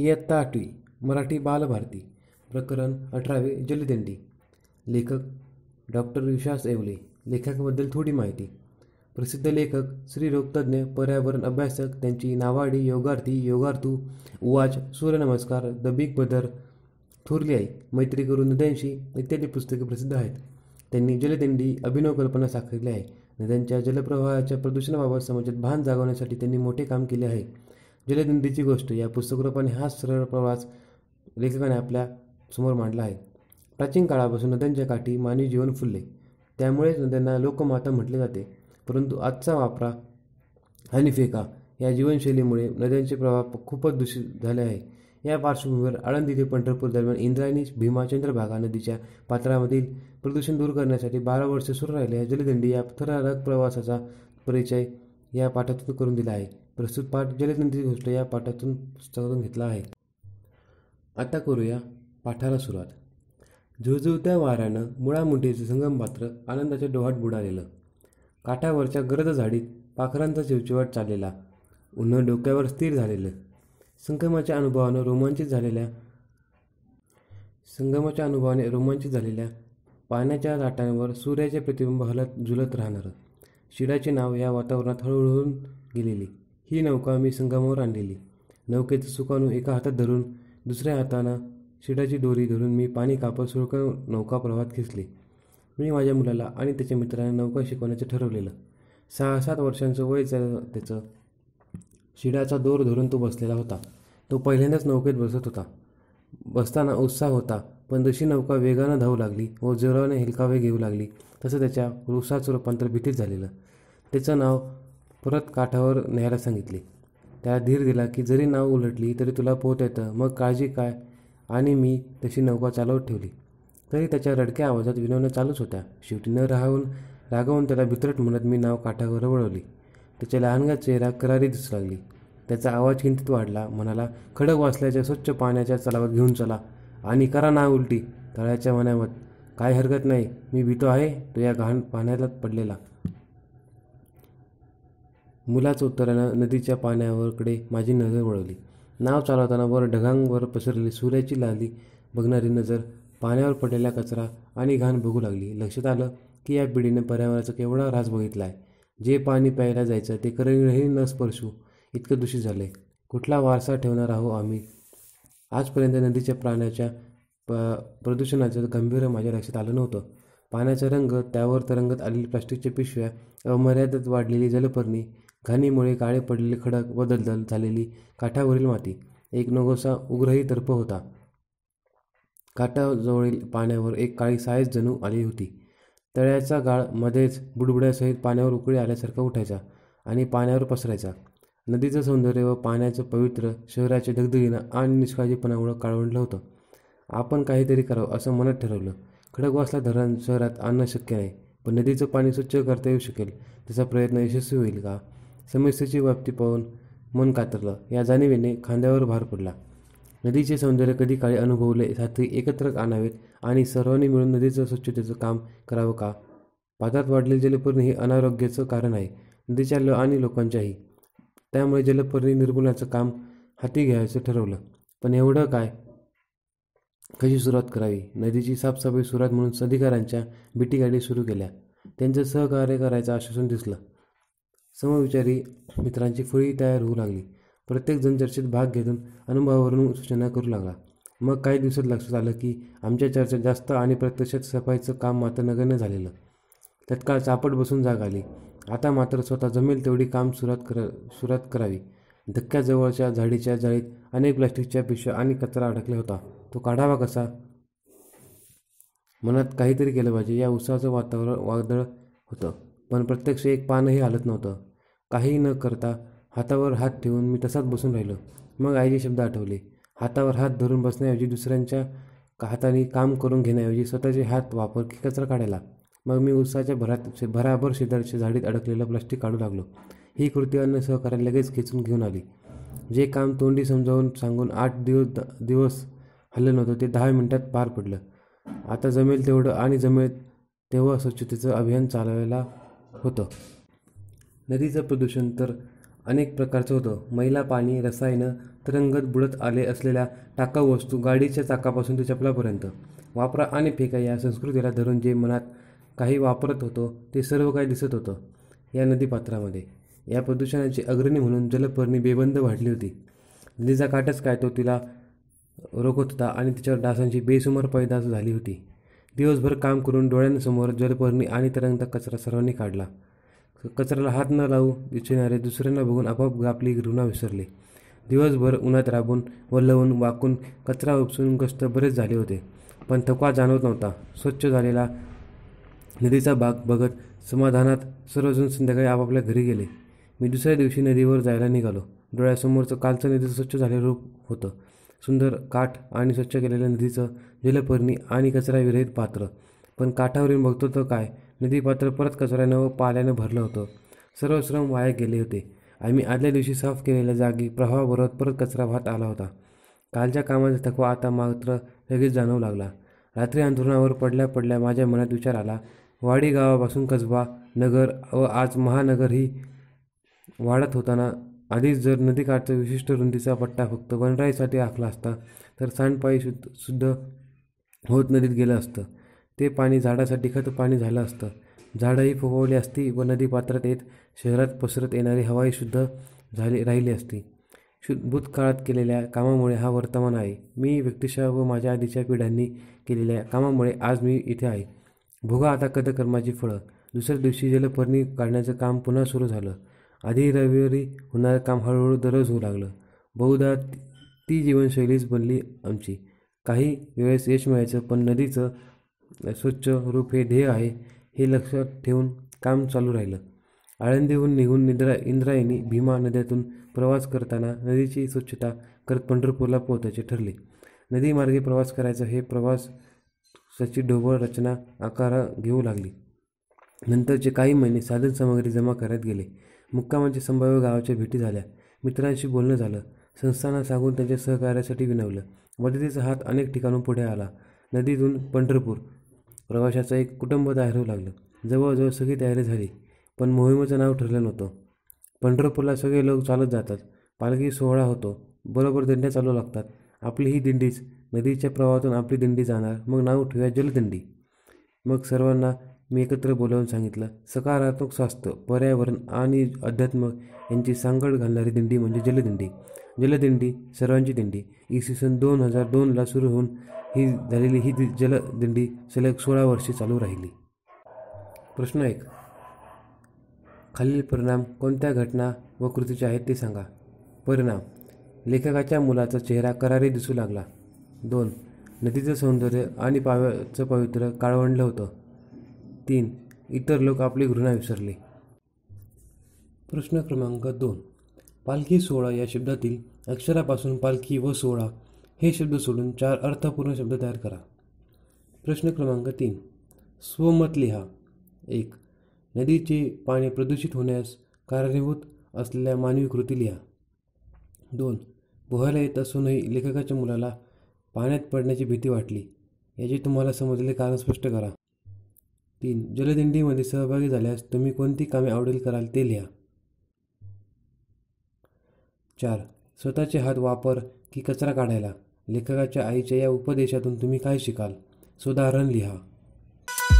इयत्ता आठवी मराठी बालभारती प्रकरण अठरावे जलदिंडी लेखक डॉक्टर विश्वास येवले लेखकाबद्दल थोडी माहिती प्रसिद्ध लेखक रोगतज्ञ पर्यावरण अभ्यासक त्यांची नावाडी योगार्थी योगार्थू उवाच सूर्यनमस्कार द बिग बदर थोरली आई मैत्री करू नद्यांशी इत्यादी पुस्तके प्रसिद्ध आहेत त्यांनी जलदिंडी अभिनव कल्पना साकारली आहे नद्यांच्या जलप्रवाहाच्या प्रदूषणाबाबत समाजात भान जागवण्यासाठी त्यांनी मोठे काम केले आहे जलदंडीची गोष्ट या पुस्तकरूपाने हा सरळ प्रवास लेखकाने आपल्या समोर मांडला आहे प्राचीन काळापासून नद्यांच्या काठी मानवी जीवन फुलले त्यामुळेच नद्यांना लोकमाता म्हटले जाते परंतु आजचा वापरा आणि फेका या जीवनशैलीमुळे नद्यांचे प्रवाह खूपच दूषित झाले आहे या पार्श्वभूमीवर आळंदी ते पंढरपूर दरम्यान इंद्रायणी भीमा चंद्रभागा नदीच्या पात्रामधील प्रदूषण दूर करण्यासाठी बारा वर्षे सुरू राहिल्या जलदंडी या थरारक प्रवासाचा परिचय या पाठातून करून दिला आहे प्रस्तुत पाठ जलदनंदीची गोष्ट या पाठातून पुस्तकातून घेतला आहे आता करूया पाठाला सुरुवात झुळझुळत्या वाऱ्यानं मुळामुठीचं संगमपात्र आनंदाच्या डोहात बुडालेलं काठावरच्या गरज झाडीत पाखरांचा चिवचिवाट चाललेला उन्हं डोक्यावर स्थिर झालेलं संगमाच्या अनुभवानं रोमांचित झालेल्या संगमाच्या अनुभवाने रोमांचित झालेल्या पाण्याच्या लाटांवर सूर्याचे प्रतिबिंब हलत झुलत राहणारं शिडाचे नाव या वातावरणात हळूहळून गेलेली ही नौका मी संगमावर आणलेली नौकेचं सुकाणू एका हातात धरून दुसऱ्या हातानं शिडाची दोरी धरून मी पाणी कापत सुळक नौका प्रवाहात खेचली मी माझ्या मुलाला आणि त्याच्या मित्रांना नौका शिकवण्याचं ठरवलेलं सहा सात वर्षांचं वय त्याचं शिडाचा दोर धरून तो बसलेला होता तो पहिल्यांदाच नौकेत बसत होता बसताना उत्साह होता पण जशी नौका वेगानं धावू लागली व जोराने हिलकावे घेऊ लागली तसं त्याच्या रुसाचं रूपांतर भीतीत झालेलं त्याचं नाव परत काठावर न्यायला सांगितले त्याला धीर दिला की जरी नाव उलटली तरी तुला पोहत येतं मग काळजी काय आणि मी तशी नौका चालवत ठेवली तरी त्याच्या रडक्या आवाजात विनवण्या चालूच होत्या शेवटी न राहून रागावून त्याला भितरट म्हणत मी नाव काठावर वळवली त्याच्या लहानगा चेहरा करारी दिसू लागली त्याचा आवाज किंचित वाढला म्हणाला खडक वाचल्याच्या स्वच्छ पाण्याच्या चलावर घेऊन चला आणि करा ना उलटी तळ्याच्या मनावर काय हरकत नाही मी भीतो आहे तो या घाण पाण्यालाच पडलेला मुलाचं उत्तरानं नदीच्या पाण्यावरकडे माझी नजर वळवली नाव चालवताना वर ढगांवर पसरलेली सूर्याची लाली बघणारी नजर पाण्यावर पडलेला कचरा आणि घाण बघू लागली लक्षात आलं की या पिढीनं पर्यावरणाचा केवढा ऱ्हास बघितला आहे जे पाणी प्यायला जायचं ते करही न स्पर्शू इतकं दूषित झालंय कुठला वारसा ठेवणार आहो आम्ही आजपर्यंत नदीच्या प्राण्याच्या प प्रदूषणाचं गंभीर माझ्या लक्षात आलं नव्हतं पाण्याचा रंग त्यावर तरंगत आलेली प्लास्टिकच्या पिशव्या अमर्यादित वाढलेली जलपर्णी घाणीमुळे काळे पडलेले खडक व दलदल झालेली काठावरील माती एक नगोसा उग्रही तर्फ होता काठाजवळील पाण्यावर एक काळी सायच जणू आली होती तळ्याचा गाळ मध्येच बुडबुड्यासहित पाण्यावर उकळी आल्यासारखा उठायचा आणि पाण्यावर पसरायचा नदीचं सौंदर्य व पाण्याचं पवित्र शहराच्या दगदगीनं आणि निष्काळजीपणामुळं काळवंडलं होतं आपण काहीतरी करावं असं मनात ठरवलं खडकवासला धरण शहरात आणणं शक्य नाही पण नदीचं पाणी स्वच्छ करता येऊ शकेल त्याचा प्रयत्न यशस्वी होईल का समस्येची व्याप्ती पाहून मन कातरलं या जाणिवेने खांद्यावर भार पडला नदीचे सौंदर्य कधी काळी अनुभवले साथी एकत्र आणावेत आणि सर्वांनी मिळून नदीचं स्वच्छतेचं काम करावं का पात्रात वाढले जलपर्णी हे अनारोग्याचं कारण आहे नदीच्या ल आणि लोकांच्याही त्यामुळे जलपर्णी निर्मूलनाचं काम हाती घ्यायचं ठरवलं पण एवढं काय कशी सुरुवात करावी नदीची साफसफाई सुरुवात म्हणून अधिकाऱ्यांच्या गाडी सुरू केल्या त्यांचं सहकार्य करायचं आश्वासन दिसलं समविचारी मित्रांची फळी तयार होऊ लागली प्रत्येकजण चर्चेत भाग घेतून अनुभवावरून सूचना करू लागला मग काही दिवसात लक्षात आलं की आमच्या चर्चेत जास्त आणि प्रत्यक्षात सफाईचं काम मात्र नगण्य झालेलं तत्काळ चापट बसून जाग आली आता मात्र स्वतः जमेल तेवढी काम सुरुवात करा सुरुवात करावी धक्क्याजवळच्या झाडीच्या जाळीत अनेक प्लास्टिकच्या पिशव्या आणि कचरा अडकला होता तो काढावा कसा मनात काहीतरी केलं पाहिजे या उत्साहाचं वातावरण वादळ होतं पण प्रत्यक्ष एक पानही हालत नव्हतं काही न करता हातावर हात ठेवून मी तसाच बसून राहिलो मग आईचे शब्द आठवले हातावर हात धरून बसण्याऐवजी दुसऱ्यांच्या हाताने काम करून घेण्याऐवजी स्वतःचे हात वापर की कचरा काढायला मग मी उसाच्या भरात भराभर शेजारच्या झाडीत अडकलेलं प्लास्टिक काढू लागलो ही कृती अन्न सहकार्याला लगेच खेचून घेऊन आली जे काम तोंडी समजावून सांगून आठ दिवस दिवस हल्लं नव्हतं ते दहा मिनिटात पार पडलं आता जमेल तेवढं आणि जमेल तेव्हा स्वच्छतेचं अभियान चालवायला होतं नदीचं प्रदूषण तर अनेक प्रकारचं होतं मैला पाणी रसायनं तरंगत बुडत आले असलेल्या टाकाऊ वस्तू गाडीच्या चाकापासून ते चपलापर्यंत वापरा आणि फेका या संस्कृतीला धरून जे मनात काही वापरत होतो ते सर्व काही दिसत होतं या नदीपात्रामध्ये या प्रदूषणाची अग्रणी म्हणून जलपर्णी बेबंद वाढली होती नदीचा काटच काय तो तिला रोखत होता आणि तिच्यावर डासांची बेसुमार पैदास झाली होती दिवसभर काम करून डोळ्यांसमोर जलपर्णी आणि तरंगता कचरा सर्वांनी काढला कचऱ्याला हात न लावू इच्छिणारे दुसऱ्यांना बघून आपोआप आपली घृणा विसरली दिवसभर उन्हात राबून वल्लवून वाकून कचरा उपसून कष्ट बरेच झाले होते पण थकवा जाणवत नव्हता स्वच्छ झालेला नदीचा भाग बघत समाधानात सर्वजण संध्याकाळी आपापल्या घरी गेले मी दुसऱ्या दिवशी नदीवर जायला निघालो डोळ्यासमोरचं कालचं नदीचं स्वच्छ झालेलं रूप होतं सुंदर काठ आणि स्वच्छ केलेल्या नदीचं जलपर्णी आणि कचरा विरहित पात्र पण काठावरून बघतो तर काय नदीपात्र परत कचऱ्यानं व पाल्यानं भरलं होतं सर्व श्रम वाया गेले होते आम्ही आदल्या दिवशी साफ केलेल्या जागी प्रवाहाबरोबर परत कचरा वाहत आला होता कालच्या कामाचा थकवा आता मात्र लगेच जाणवू लागला रात्री अंथरुणावर पडल्या पडल्या माझ्या मनात विचार आला वाडी गावापासून कसबा नगर व आज महानगर ही वाढत होताना आधीच जर नदीकाठचा विशिष्ट रुंदीचा पट्टा फक्त वनराईसाठी आखला असता तर सांडपाई शुद्ध शुद्ध होत नदीत गेलं असतं ते पाणी झाडासाठी पाणी झालं असतं झाडंही फुगवली असती व नदी पात्रात येत शहरात पसरत येणारी हवाही शुद्ध झाली राहिली असती शु भूतकाळात केलेल्या कामामुळे हा वर्तमान आहे मी व्यक्तिशः व माझ्या आधीच्या पिढ्यांनी केलेल्या कामामुळे आज मी इथे आहे भोगा आता कदकर्माची फळं दुसऱ्या दिवशी जलपर्णी काढण्याचं काम पुन्हा सुरू झालं आधी रविवारी होणारं काम हळूहळू दररोज होऊ लागलं बहुधा ती जीवनशैलीच बनली आमची काही वेळेस यश मिळायचं पण नदीचं स्वच्छ रूप हे ध्येय आहे हे लक्षात ठेवून काम चालू राहिलं आळंदीहून निघून निद्रा इंद्रायणी भीमा नद्यातून प्रवास करताना नदीची स्वच्छता करत पंढरपूरला पोहोचायचे ठरले नदीमार्गे प्रवास करायचा हे प्रवास सची ढोबळ रचना आकारा घेऊ लागली नंतरचे काही महिने साधन सामग्री जमा करत गेले मुक्कामाचे संभाव्य गावाच्या भेटी झाल्या मित्रांशी बोलणं झालं संस्थांना सांगून त्यांच्या सहकार्यासाठी विनवलं मदतीचा हात अनेक ठिकाणून पुढे आला नदीतून पंढरपूर प्रवाशाचं एक कुटुंब तयार होऊ लागलं जवळजवळ सगळी तयारी झाली पण मोहिमेचं नाव ठरलं नव्हतं पंढरपूरला सगळे लोक चालत जातात पालखी सोहळा होतो बरोबर दिंड्या चालू लागतात आपली ही दिंडीच नदीच्या प्रवाहातून आपली दिंडी जाणार मग नाव ठेवूया जलदिंडी मग सर्वांना मी एकत्र बोलावून सांगितलं सकारात्मक स्वास्थ्य पर्यावरण आणि अध्यात्म यांची सांगड घालणारी दिंडी म्हणजे जलदिंडी जलदिंडी सर्वांची दिंडी इसवी सन दोन हजार दोनला सुरू होऊन ही झालेली ही जलदिंडी सलग सोळा वर्षे चालू राहिली प्रश्न एक खालील परिणाम कोणत्या घटना व कृतीचे आहेत ते सांगा परिणाम लेखकाच्या मुलाचा चेहरा करारी दिसू लागला दोन नदीचं सौंदर्य आणि पाव्याचं पवित्र काळवंडलं होतं तीन इतर लोक आपली घृणा विसरली प्रश्न क्रमांक दोन पालखी सोहळा या शब्दातील अक्षरापासून पालखी व सोहळा हे शब्द सोडून चार अर्थपूर्ण शब्द तयार करा प्रश्न क्रमांक तीन स्वमत लिहा एक नदीचे पाणी प्रदूषित होण्यास कारणीभूत असलेल्या मानवी कृती लिहा दोन पोहायला येत असूनही लेखकाच्या मुलाला पाण्यात पडण्याची भीती वाटली याचे तुम्हाला समजलेले कारण स्पष्ट करा तीन जलदिंडीमध्ये सहभागी झाल्यास तुम्ही कोणती कामे आवडेल कराल ते लिहा चार स्वतःचे हात वापर की कचरा काढायला लेखकाच्या आईच्या या उपदेशातून तुम्ही काय शिकाल? सुधारण लिहा